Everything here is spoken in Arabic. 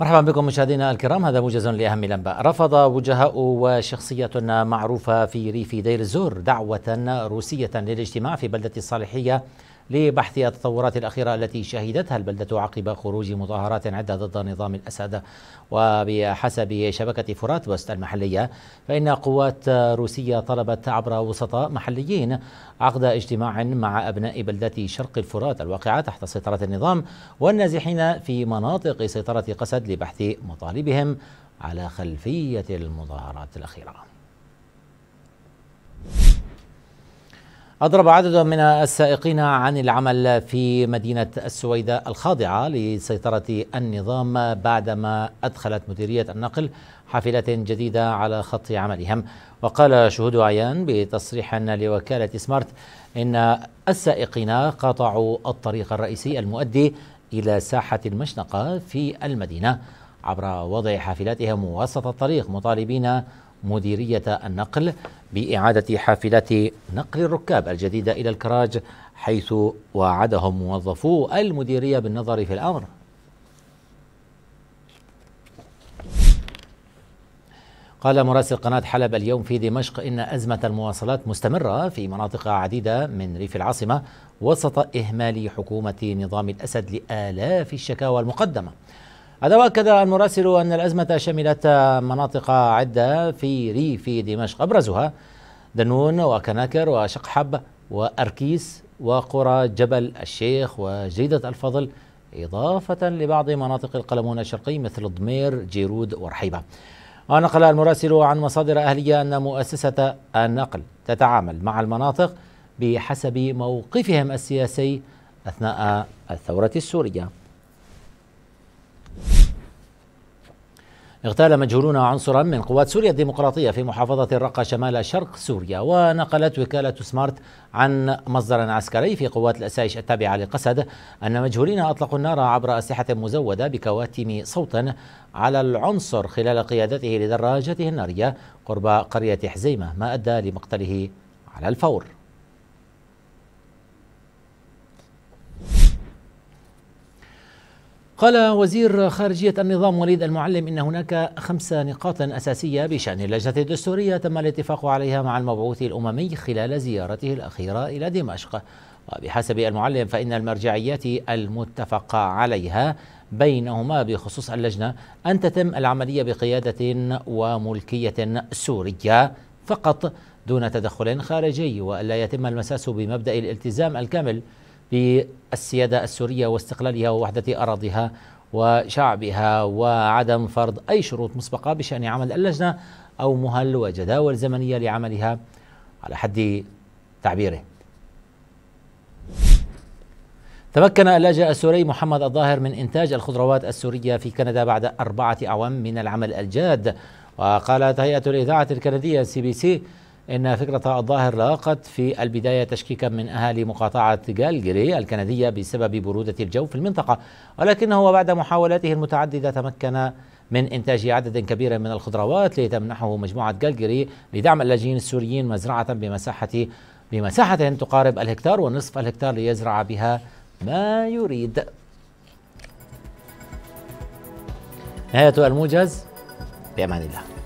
مرحبا بكم مشاهدينا الكرام هذا موجز لأهم الأنباء رفض وجهاء وشخصية معروفة في ريف دير الزور دعوة روسية للاجتماع في بلدة الصالحية لبحث التطورات الأخيرة التي شهدتها البلدة عقب خروج مظاهرات عدة ضد نظام الأسد وبحسب شبكة فرات بوست المحلية فإن قوات روسية طلبت عبر وسطاء محليين عقد اجتماع مع أبناء بلدة شرق الفرات الواقعة تحت سيطرة النظام والنازحين في مناطق سيطرة قسد لبحث مطالبهم على خلفية المظاهرات الأخيرة أضرب عدد من السائقين عن العمل في مدينة السويداء الخاضعة لسيطرة النظام بعدما أدخلت مديرية النقل حافلات جديدة على خط عملهم وقال شهود عيان بتصريح لوكالة سمارت إن السائقين قاطعوا الطريق الرئيسي المؤدي إلى ساحة المشنقة في المدينة عبر وضع حافلاتهم وسط الطريق مطالبين مديرية النقل بإعادة حافلات نقل الركاب الجديدة إلى الكراج حيث وعدهم موظفو المديرية بالنظر في الأمر قال مراسل قناة حلب اليوم في دمشق إن أزمة المواصلات مستمرة في مناطق عديدة من ريف العاصمة وسط إهمال حكومة نظام الأسد لآلاف الشكاوى المقدمة هذا واكد المراسل ان الازمه شملت مناطق عده في ريف دمشق ابرزها دنون وكناكر وشقحب واركيس وقرى جبل الشيخ وجريده الفضل اضافه لبعض مناطق القلمون الشرقي مثل ضمير جيرود ورحيبه. ونقل المراسل عن مصادر اهليه ان مؤسسه النقل تتعامل مع المناطق بحسب موقفهم السياسي اثناء الثوره السوريه. اغتال مجهولون عنصرا من قوات سوريا الديمقراطية في محافظة الرقة شمال شرق سوريا ونقلت وكالة سمارت عن مصدر عسكري في قوات الأسايش التابعة للقسد أن مجهولين أطلقوا النار عبر أسلحة مزودة بكواتم صوتا على العنصر خلال قيادته لدراجته النارية قرب قرية حزيمة ما أدى لمقتله على الفور قال وزير خارجية النظام وليد المعلم إن هناك خمس نقاط أساسية بشأن اللجنة الدستورية تم الاتفاق عليها مع المبعوث الأممي خلال زيارته الأخيرة إلى دمشق وبحسب المعلم فإن المرجعيات المتفق عليها بينهما بخصوص اللجنة أن تتم العملية بقيادة وملكية سورية فقط دون تدخل خارجي وألا يتم المساس بمبدأ الالتزام الكامل بالسيادة السورية واستقلالها ووحدة أراضيها وشعبها وعدم فرض أي شروط مسبقة بشأن عمل اللجنة أو مهل وجداول زمنية لعملها على حد تعبيره تمكن اللاجئ السوري محمد الظاهر من إنتاج الخضروات السورية في كندا بعد أربعة أعوام من العمل الجاد وقالت هيئة الإذاعة الكندية سي بي سي إن فكرة الظاهر لاقت في البداية تشكيكا من أهالي مقاطعة جالجري الكندية بسبب برودة الجو في المنطقة ولكنه بعد محاولاته المتعددة تمكن من إنتاج عدد كبير من الخضروات لتمنحه مجموعة جالجري لدعم اللاجئين السوريين مزرعة بمساحة بمساحة تقارب الهكتار ونصف الهكتار ليزرع بها ما يريد نهاية الموجز بأمان الله